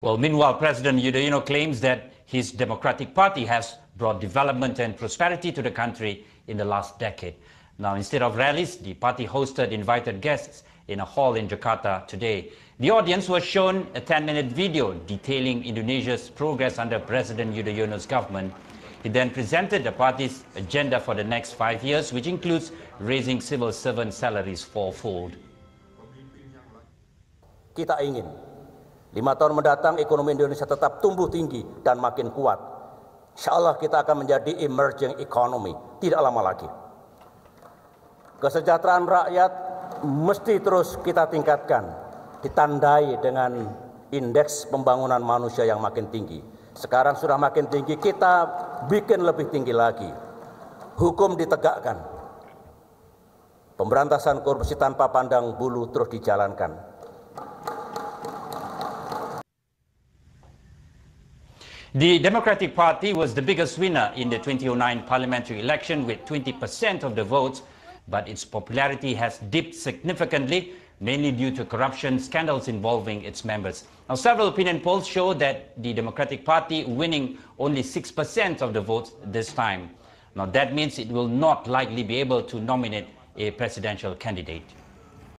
Well, meanwhile, President Yudhoyono claims that his Democratic Party has brought development and prosperity to the country in the last decade. Now, instead of rallies, the party hosted invited guests in a hall in Jakarta today. The audience was shown a 10-minute video detailing Indonesia's progress under President Yudhoyono's government. He then presented the party's agenda for the next five years, which includes raising civil servant salaries fourfold. Kita ingin Lima tahun mendatang ekonomi Indonesia tetap tumbuh tinggi dan makin kuat. Insya Allah kita akan menjadi emerging economy, tidak lama lagi. Kesejahteraan rakyat mesti terus kita tingkatkan, ditandai dengan indeks pembangunan manusia yang makin tinggi. Sekarang sudah makin tinggi, kita bikin lebih tinggi lagi. Hukum ditegakkan. Pemberantasan korupsi tanpa pandang bulu terus dijalankan The Democratic Party was the biggest winner in the 2009 parliamentary election with 20% of the votes, but its popularity has dipped significantly, mainly due to corruption scandals involving its members. Now, several opinion polls show that the Democratic Party winning only 6% of the votes this time. Now, that means it will not likely be able to nominate a presidential candidate.